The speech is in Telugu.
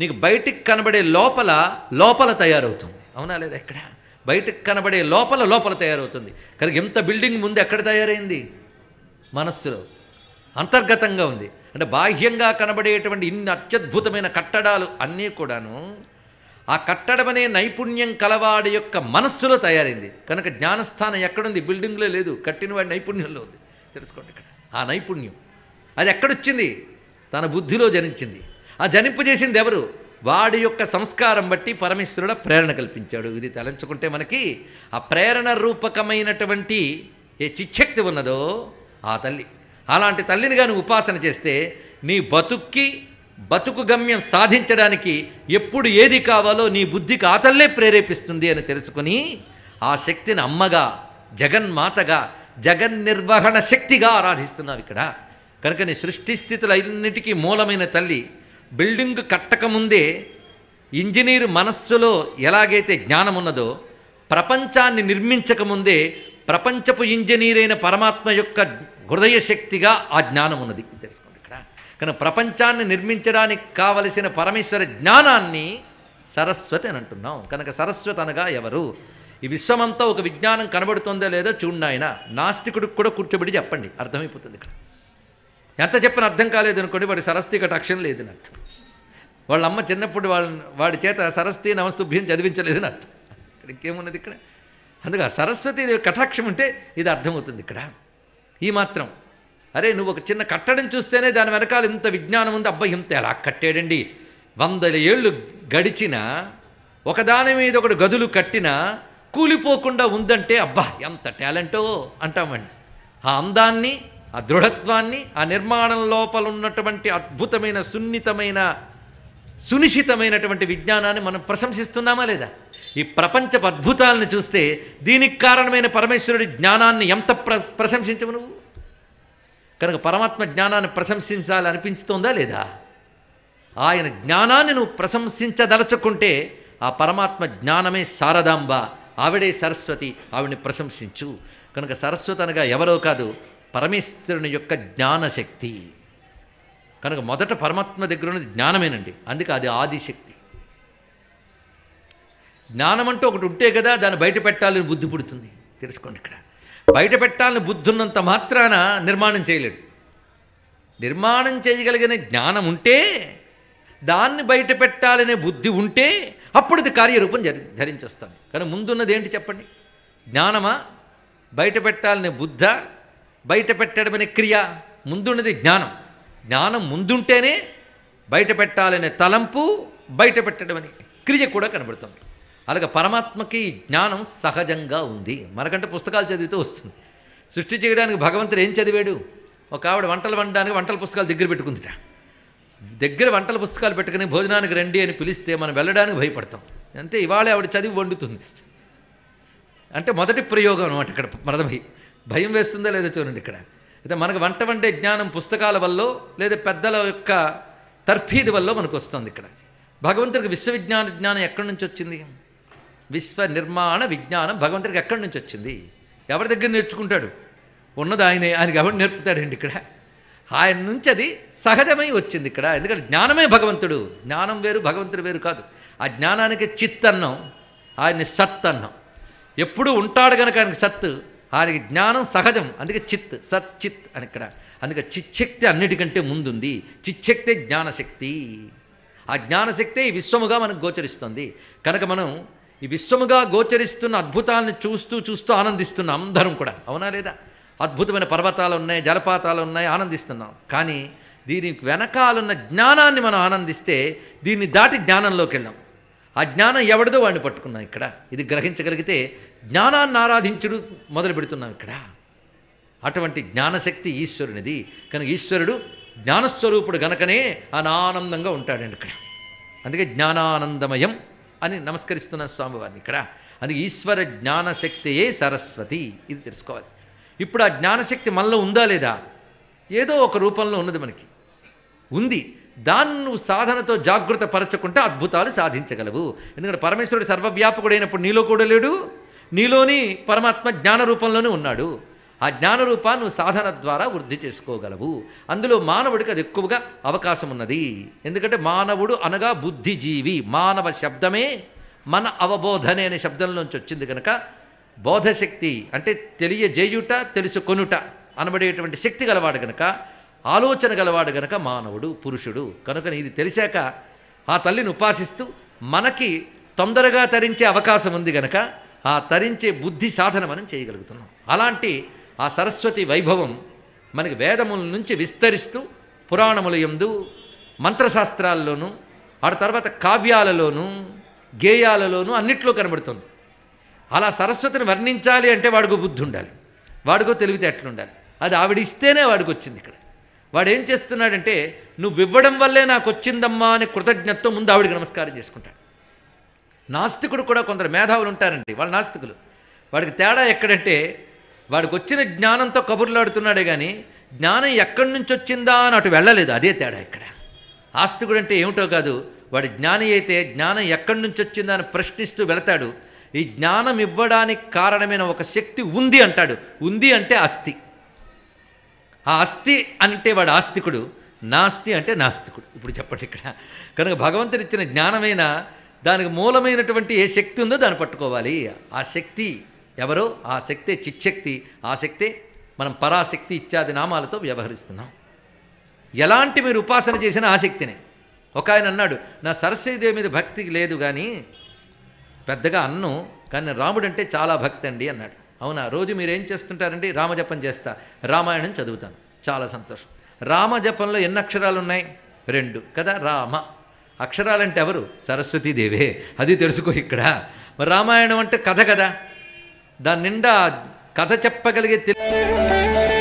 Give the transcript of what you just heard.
నీకు బయటికి కనబడే లోపల లోపల తయారవుతుంది అవునా లేదా ఎక్కడ బయటికి కనబడే లోపల లోపల తయారవుతుంది కనుక ఎంత బిల్డింగ్ ముందు ఎక్కడ తయారైంది మనస్సులో అంతర్గతంగా ఉంది అంటే బాహ్యంగా కనబడేటువంటి ఇన్ని అత్యద్భుతమైన కట్టడాలు అన్నీ కూడాను ఆ కట్టడమనే నైపుణ్యం కలవాడి యొక్క మనస్సులో తయారైంది కనుక జ్ఞానస్థానం ఎక్కడుంది బిల్డింగ్లో లేదు కట్టిన వాడి నైపుణ్యంలో ఉంది తెలుసుకోండి ఇక్కడ ఆ నైపుణ్యం అది ఎక్కడొచ్చింది తన బుద్ధిలో జనించింది ఆ చేసింది ఎవరు వాడి యొక్క సంస్కారం బట్టి పరమేశ్వరుడు ప్రేరణ కల్పించాడు ఇది తలంచుకుంటే మనకి ఆ ప్రేరణ రూపకమైనటువంటి ఏ చిచ్చక్తి ఉన్నదో ఆ తల్లి అలాంటి తల్లిని కానీ ఉపాసన చేస్తే నీ బతుక్కి బతుకు గమ్యం సాధించడానికి ఎప్పుడు ఏది కావాలో నీ బుద్ధికి ఆ తల్లే ప్రేరేపిస్తుంది అని తెలుసుకుని ఆ శక్తిని అమ్మగా జగన్మాతగా నిర్వహణ శక్తిగా ఆరాధిస్తున్నావు ఇక్కడ కనుక నీ సృష్టి స్థితులన్నిటికీ మూలమైన తల్లి బిల్డింగ్ కట్టకముందే ఇంజనీర్ మనస్సులో ఎలాగైతే జ్ఞానం ఉన్నదో ప్రపంచాన్ని నిర్మించకముందే ప్రపంచపు ఇంజనీర్ అయిన పరమాత్మ యొక్క హృదయ శక్తిగా ఆ జ్ఞానం ఉన్నది తెలుసుకోండి ఇక్కడ కానీ ప్రపంచాన్ని నిర్మించడానికి కావలసిన పరమేశ్వర జ్ఞానాన్ని సరస్వతి అని అంటున్నాం కనుక సరస్వతి అనగా ఎవరు ఈ విశ్వమంతా ఒక విజ్ఞానం కనబడుతుందో లేదో చూడండి ఆయన నాస్తికుడికి కూడా కూర్చోబెట్టి చెప్పండి అర్థమైపోతుంది ఇక్కడ ఎంత చెప్పిన అర్థం కాలేదనుకోండి వాడి సరస్తి కటాక్షం లేదని అర్థం వాళ్ళ అమ్మ చిన్నప్పుడు వాళ్ళ వాడి చేత సరస్వతి నమస్తుభ్యం చదివించలేదని అర్థం ఇక్కడ ఇంకేమున్నది ఇక్కడ అందుకే సరస్వతి కటాక్షం ఉంటే ఇది అర్థమవుతుంది ఇక్కడ ఈ మాత్రం అరే నువ్వు ఒక చిన్న కట్టడం చూస్తేనే దాని వెనకాల ఇంత విజ్ఞానం ఉంది అబ్బాయి ఇంత ఎలా కట్టేడండి వందల ఏళ్ళు గడిచిన ఒకదాని మీద ఒకటి గదులు కట్టినా కూలిపోకుండా ఉందంటే అబ్బా ఎంత టాలెంటో అంటామండి ఆ అందాన్ని ఆ దృఢత్వాన్ని ఆ నిర్మాణం లోపల ఉన్నటువంటి అద్భుతమైన సున్నితమైన సునిశ్చితమైనటువంటి విజ్ఞానాన్ని మనం ప్రశంసిస్తున్నామా లేదా ఈ ప్రపంచపు అద్భుతాలను చూస్తే దీనికి కారణమైన పరమేశ్వరుడి జ్ఞానాన్ని ఎంత ప్ర ప్రశంసించవు నువ్వు కనుక పరమాత్మ జ్ఞానాన్ని ప్రశంసించాలి అనిపించుతోందా లేదా ఆయన జ్ఞానాన్ని నువ్వు ప్రశంసించదలచుకుంటే ఆ పరమాత్మ జ్ఞానమే శారదాంబ ఆవిడే సరస్వతి ఆవిడని ప్రశంసించు కనుక సరస్వతి అనగా ఎవరో కాదు పరమేశ్వరుని యొక్క జ్ఞానశక్తి కనుక మొదట పరమాత్మ దగ్గర ఉన్నది జ్ఞానమేనండి అందుకే అది ఆదిశక్తి జ్ఞానం అంటూ ఒకటి ఉంటే కదా దాన్ని బయట పెట్టాలని బుద్ధి పుడుతుంది తెలుసుకోండి ఇక్కడ బయట పెట్టాలని బుద్ధి ఉన్నంత మాత్రాన నిర్మాణం చేయలేడు నిర్మాణం చేయగలిగిన జ్ఞానం ఉంటే దాన్ని బయట పెట్టాలనే బుద్ధి ఉంటే అప్పుడు కార్యరూపం జరి ధరించేస్తాను కానీ ముందున్నది ఏంటి చెప్పండి జ్ఞానమా బయట పెట్టాలనే బుద్ధ బయట పెట్టడమనే క్రియ ముందున్నది జ్ఞానం జ్ఞానం ముందుంటేనే బయట పెట్టాలనే తలంపు బయట పెట్టడమని క్రియ కూడా కనబడుతుంది అలాగే పరమాత్మకి జ్ఞానం సహజంగా ఉంది మనకంటే పుస్తకాలు చదివితే వస్తుంది సృష్టి చేయడానికి భగవంతుడు ఏం చదివాడు ఒక ఆవిడ వంటలు వండడానికి వంటల పుస్తకాలు దగ్గర పెట్టుకుందిట దగ్గర వంటల పుస్తకాలు పెట్టుకుని భోజనానికి రండి అని పిలిస్తే మనం వెళ్ళడానికి భయపడతాం అంటే ఇవాళ ఆవిడ చదివి వండుతుంది అంటే మొదటి ప్రయోగం అనమాట ఇక్కడ మరదమై భయం వేస్తుందా లేదా చూడండి ఇక్కడ అయితే మనకు వంట వండే జ్ఞానం పుస్తకాల వల్ల లేదా పెద్దల యొక్క తర్ఫీదు వల్ల మనకు వస్తుంది ఇక్కడ భగవంతుడికి విశ్వవిజ్ఞాన జ్ఞానం ఎక్కడి నుంచి వచ్చింది విశ్వ నిర్మాణ విజ్ఞానం భగవంతుడికి ఎక్కడి నుంచి వచ్చింది ఎవరి దగ్గర నేర్చుకుంటాడు ఉన్నది ఆయనే ఆయనకి ఎవరు నేర్పుతాడండి ఇక్కడ ఆయన నుంచి అది సహజమై వచ్చింది ఇక్కడ ఎందుకంటే జ్ఞానమే భగవంతుడు జ్ఞానం వేరు భగవంతుడు వేరు కాదు ఆ జ్ఞానానికి చిత్ అన్నాం ఆయన్ని సత్ అన్నాం ఎప్పుడు ఉంటాడు కనుక ఆయనకి సత్తు ఆయనకి జ్ఞానం సహజం అందుకే చిత్ సత్ చిత్ అని ఇక్కడ అందుకే చిచ్చక్తి అన్నిటికంటే ముందుంది చిచ్చక్తే జ్ఞానశక్తి ఆ జ్ఞానశక్తే ఈ విశ్వముగా మనకు గోచరిస్తుంది కనుక మనం ఈ విశ్వముగా గోచరిస్తున్న అద్భుతాలను చూస్తూ చూస్తూ ఆనందిస్తున్నాం అందరం కూడా అవునా లేదా అద్భుతమైన పర్వతాలు ఉన్నాయి జలపాతాలు ఉన్నాయి ఆనందిస్తున్నాం కానీ దీనికి వెనకాలన్న జ్ఞానాన్ని మనం ఆనందిస్తే దీన్ని దాటి జ్ఞానంలోకి వెళ్ళాం ఆ జ్ఞానం ఎవడిదో వాడిని పట్టుకున్నాం ఇక్కడ ఇది గ్రహించగలిగితే జ్ఞానాన్ని ఆరాధించుడు మొదలు పెడుతున్నాం ఇక్కడ అటువంటి జ్ఞానశక్తి ఈశ్వరునిది కనుక ఈశ్వరుడు జ్ఞానస్వరూపుడు గనకనే అనానందంగా ఉంటాడండి ఇక్కడ అందుకే జ్ఞానానందమయం అని నమస్కరిస్తున్న స్వామివారిని ఇక్కడ అందుకే ఈశ్వర జ్ఞానశక్తియే సరస్వతి ఇది తెలుసుకోవాలి ఇప్పుడు ఆ జ్ఞానశక్తి మనలో ఉందా లేదా ఏదో ఒక రూపంలో ఉన్నది మనకి ఉంది దాన్ని నువ్వు సాధనతో జాగ్రత్త పరచకుంటే అద్భుతాలు సాధించగలవు ఎందుకంటే పరమేశ్వరుడు సర్వవ్యాపకుడైనప్పుడు నీలో కూడా లేడు నీలోని పరమాత్మ జ్ఞాన రూపంలోనే ఉన్నాడు ఆ జ్ఞానరూపాన్ని నువ్వు సాధన ద్వారా వృద్ధి చేసుకోగలవు అందులో మానవుడికి అది ఎక్కువగా అవకాశం ఉన్నది ఎందుకంటే మానవుడు అనగా బుద్ధిజీవి మానవ శబ్దమే మన అవబోధనే అనే శబ్దంలోంచి వచ్చింది కనుక బోధశక్తి అంటే తెలియజేయుట తెలుసుకొనుట అనబడేటువంటి శక్తి గలవాడు కనుక ఆలోచన గలవాడు గనక మానవుడు పురుషుడు కనుక ఇది తెలిసాక ఆ తల్లిని ఉపాసిస్తూ మనకి తొందరగా తరించే అవకాశం ఉంది గనక ఆ తరించే బుద్ధి సాధన మనం చేయగలుగుతున్నాం అలాంటి ఆ సరస్వతి వైభవం మనకి వేదముల నుంచి విస్తరిస్తూ పురాణముల ఎందు మంత్రశాస్త్రాల్లోనూ ఆ తర్వాత కావ్యాలలోనూ గేయాలలోనూ అన్నిట్లో కనబడుతుంది అలా సరస్వతిని వర్ణించాలి అంటే వాడికో బుద్ధి ఉండాలి వాడికో తెలివితే ఎట్లుండాలి అది ఆవిడ ఇస్తేనే వాడికి వచ్చింది ఇక్కడ వాడు ఏం చేస్తున్నాడంటే నువ్వు ఇవ్వడం వల్లే నాకు వచ్చిందమ్మా అనే కృతజ్ఞతతో ముందు ఆవిడికి నమస్కారం చేసుకుంటాడు నాస్తికుడు కూడా కొందరు మేధావులు ఉంటారండి వాళ్ళు నాస్తికులు వాడికి తేడా ఎక్కడంటే వాడికి వచ్చిన జ్ఞానంతో కబుర్లాడుతున్నాడే కానీ జ్ఞానం ఎక్కడి నుంచి వచ్చిందా అని అటు వెళ్ళలేదు అదే తేడా ఇక్కడ ఆస్తికుడు అంటే ఏమిటో కాదు వాడి జ్ఞాని అయితే జ్ఞానం ఎక్కడి నుంచి వచ్చిందా అని ప్రశ్నిస్తూ వెళతాడు ఈ జ్ఞానం ఇవ్వడానికి కారణమైన ఒక శక్తి ఉంది అంటాడు ఉంది అంటే అస్థి ఆ అస్థి అంటే వాడు ఆస్తికుడు నాస్తి అంటే నాస్తికుడు ఇప్పుడు చెప్పండి ఇక్కడ కనుక భగవంతుడిచ్చిన జ్ఞానమైన దానికి మూలమైనటువంటి ఏ శక్తి ఉందో దాన్ని పట్టుకోవాలి ఆ శక్తి ఎవరో ఆ శక్తే చిచ్చక్తి ఆ శక్తే మనం పరాశక్తి ఇత్యాది నామాలతో వ్యవహరిస్తున్నాం ఎలాంటి మీరు ఉపాసన ఆ శక్తిని ఒక ఆయన అన్నాడు నా సరస్వతిదేవి మీద భక్తి లేదు కానీ పెద్దగా అన్ను కానీ రాముడంటే చాలా భక్తి అండి అన్నాడు అవునా రోజు మీరేం చేస్తుంటారండి రామజపం చేస్తా రామాయణం చదువుతాను చాలా సంతోషం రామజపంలో ఎన్ని అక్షరాలు ఉన్నాయి రెండు కదా రామ అక్షరాలంటే ఎవరు సరస్వతీదేవే అది తెలుసుకో ఇక్కడ రామాయణం అంటే కథ కదా దాని నిండా కథ చెప్పగలిగే తెలుగు